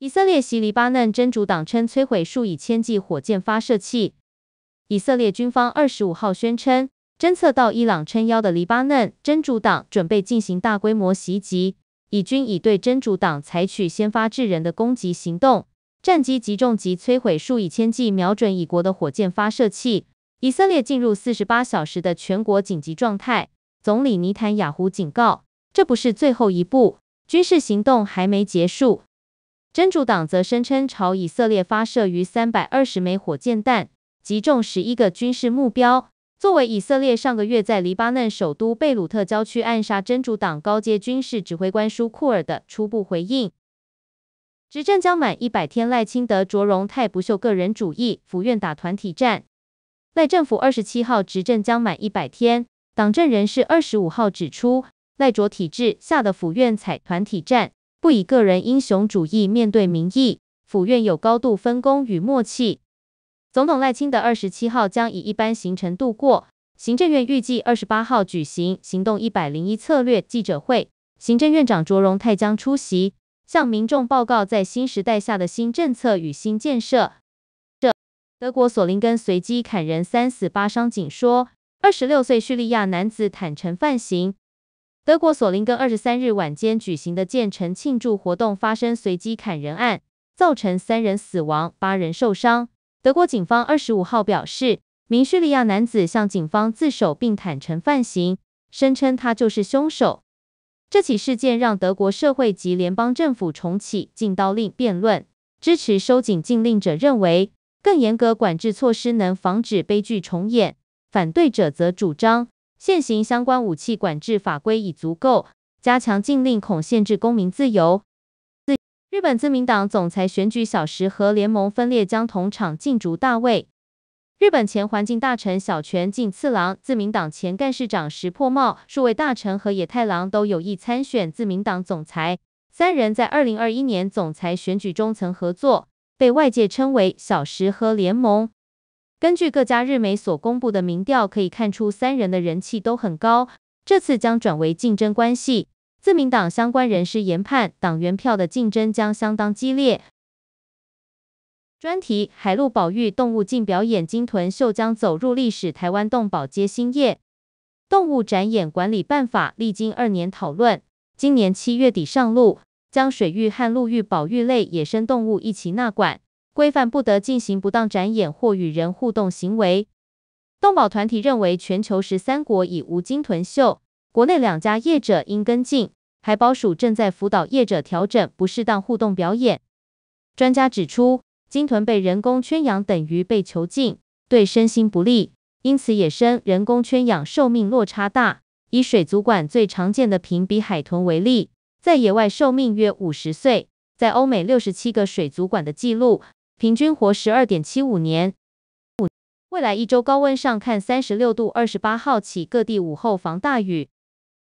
以色列袭黎巴嫩真主党称摧毁数以千计火箭发射器。以色列军方二十五号宣称，侦测到伊朗撑腰的黎巴嫩真主党准备进行大规模袭击，以军已对真主党采取先发制人的攻击行动，战机集中级摧毁数以千计瞄准以国的火箭发射器。以色列进入四十八小时的全国紧急状态，总理尼坦雅胡警告，这不是最后一步，军事行动还没结束。真主党则声称朝以色列发射逾三百二十枚火箭弹，击中十一个军事目标，作为以色列上个月在黎巴嫩首都贝鲁特郊区暗杀真主党高阶军事指挥官舒库尔的初步回应。执政将满一百天赖清德着容泰不秀个人主义府院打团体战，赖政府二十七号执政将满一百天，党政人士二十五号指出，赖卓体制下的府院采团体战。不以个人英雄主义面对民意，府院有高度分工与默契。总统赖清德二十七号将以一般行程度过，行政院预计二十八号举行行动一百零一策略记者会，行政院长卓荣泰将出席，向民众报告在新时代下的新政策与新建设。这德国索林根随机砍人三死八伤警说，二十六岁叙利亚男子坦诚犯行。德国索林根二十三日晚间举行的建成庆祝活动发生随机砍人案，造成三人死亡，八人受伤。德国警方二十五号表示，明叙利亚男子向警方自首并坦诚犯行，声称他就是凶手。这起事件让德国社会及联邦政府重启禁刀令辩论，支持收紧禁令者认为，更严格管制措施能防止悲剧重演，反对者则主张。现行相关武器管制法规已足够，加强禁令恐限制公民自由。日日本自民党总裁选举小石和联盟分裂将同场竞逐大位。日本前环境大臣小泉进次郎、自民党前干事长石破茂、数位大臣和野太郎都有意参选自民党总裁。三人在二零二一年总裁选举中曾合作，被外界称为小石和联盟。根据各家日媒所公布的民调可以看出，三人的人气都很高，这次将转为竞争关系。自民党相关人士研判，党员票的竞争将相当激烈。专题海陆保育动物竞表演，金豚、秀将走入历史。台湾动保接新业。动物展演管理办法历经二年讨论，今年七月底上路，将水域和陆域保育类野生动物一起纳管。规范不得进行不当展演或与人互动行为。动保团体认为，全球十三国已无金豚秀，国内两家业者应跟进。海保署正在辅导业者调整不适当互动表演。专家指出，鲸豚被人工圈养等于被囚禁，对身心不利，因此野生人工圈养寿命落差大。以水族馆最常见的平比海豚为例，在野外寿命约五十岁，在欧美六十七个水族馆的记录。平均活十二点七五年。未来一周高温上看三十六度。二十八号起各地午后防大雨。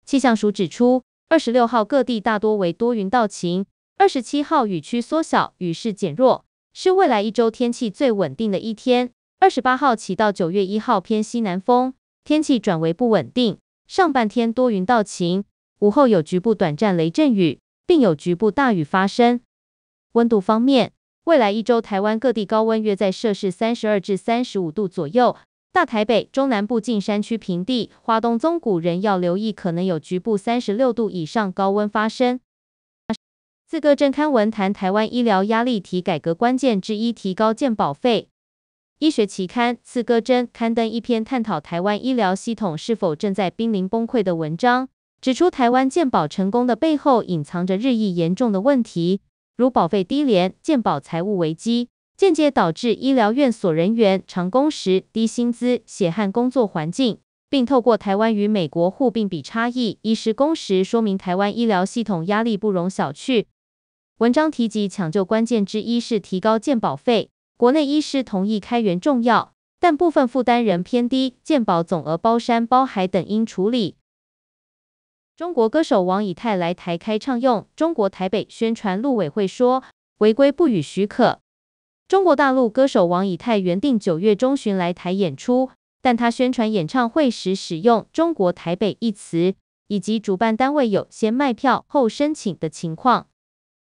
气象署指出，二十六号各地大多为多云到晴，二十七号雨区缩小，雨势减弱，是未来一周天气最稳定的一天。二十八号起到九月一号偏西南风，天气转为不稳定，上半天多云到晴，午后有局部短暂雷阵雨，并有局部大雨发生。温度方面，未来一周，台湾各地高温约在摄氏三十二至三十五度左右。大台北、中南部近山区、平地、花东中谷仍要留意，可能有局部三十六度以上高温发生。四个正刊文谈台湾医疗压力提改革关键之一，提高健保费。医学期刊四哥针》刊登一篇探讨台湾医疗系统是否正在濒临崩溃的文章，指出台湾健保成功的背后隐藏着日益严重的问题。如保费低廉，健保财务危机，间接导致医疗院所人员长工时、低薪资、血汗工作环境，并透过台湾与美国互病比差异，医师工时说明台湾医疗系统压力不容小觑。文章提及抢救关键之一是提高健保费，国内医师同意开源重要，但部分负担仍偏低，健保总额包山包海等应处理。中国歌手王以太来台开唱，用“中国台北”宣传，陆委会说违规不予许可。中国大陆歌手王以太原定九月中旬来台演出，但他宣传演唱会时使用“中国台北”一词，以及主办单位有先卖票后申请的情况，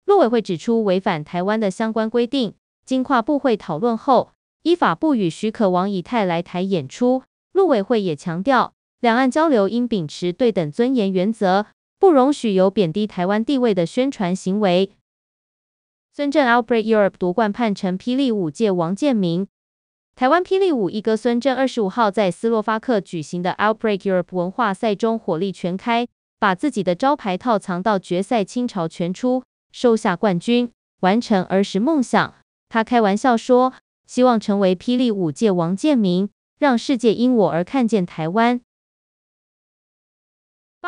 陆委会指出违反台湾的相关规定，经跨部会讨论后，依法不予许可王以太来台演出。陆委会也强调。两岸交流应秉持对等尊严原则，不容许有贬低台湾地位的宣传行为。孙正 a l t b r a k Europe 夺冠判成霹雳舞界王建民。台湾霹雳舞一哥孙正二十五号在斯洛伐克举行的 a l t b r a k Europe 文化赛中火力全开，把自己的招牌套藏到决赛倾巢全出，收下冠军，完成儿时梦想。他开玩笑说，希望成为霹雳舞界王建民，让世界因我而看见台湾。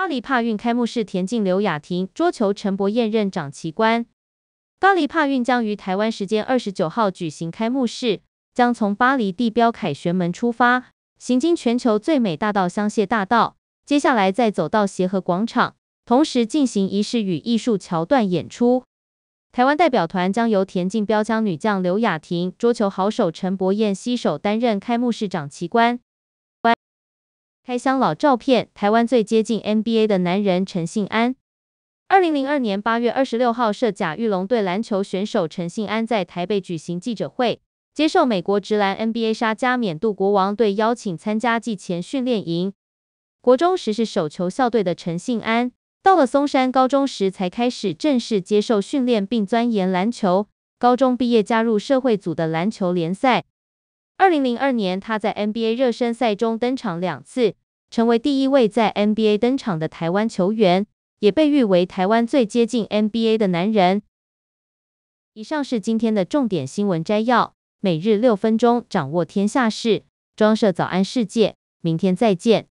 巴黎帕运开幕式田径刘雅婷、桌球陈柏燕任掌旗官。巴黎帕运将于台湾时间二十九号举行开幕式，将从巴黎地标凯旋门出发，行经全球最美大道香榭大道，接下来再走到协和广场，同时进行仪式与艺术桥段演出。台湾代表团将由田径标枪女将刘雅婷、桌球好手陈柏燕携手担任开幕式掌旗官。开箱老照片，台湾最接近 NBA 的男人陈信安。二零零二年八月二十六号，设甲玉龙队篮球选手陈信安在台北举行记者会，接受美国职篮 NBA 沙加缅度国王队邀请，参加季前训练营。国中时是手球校队的陈信安，到了松山高中时才开始正式接受训练，并钻研篮球。高中毕业加入社会组的篮球联赛。二零零二年，他在 NBA 热身赛中登场两次，成为第一位在 NBA 登场的台湾球员，也被誉为台湾最接近 NBA 的男人。以上是今天的重点新闻摘要，每日六分钟掌握天下事。装设早安世界，明天再见。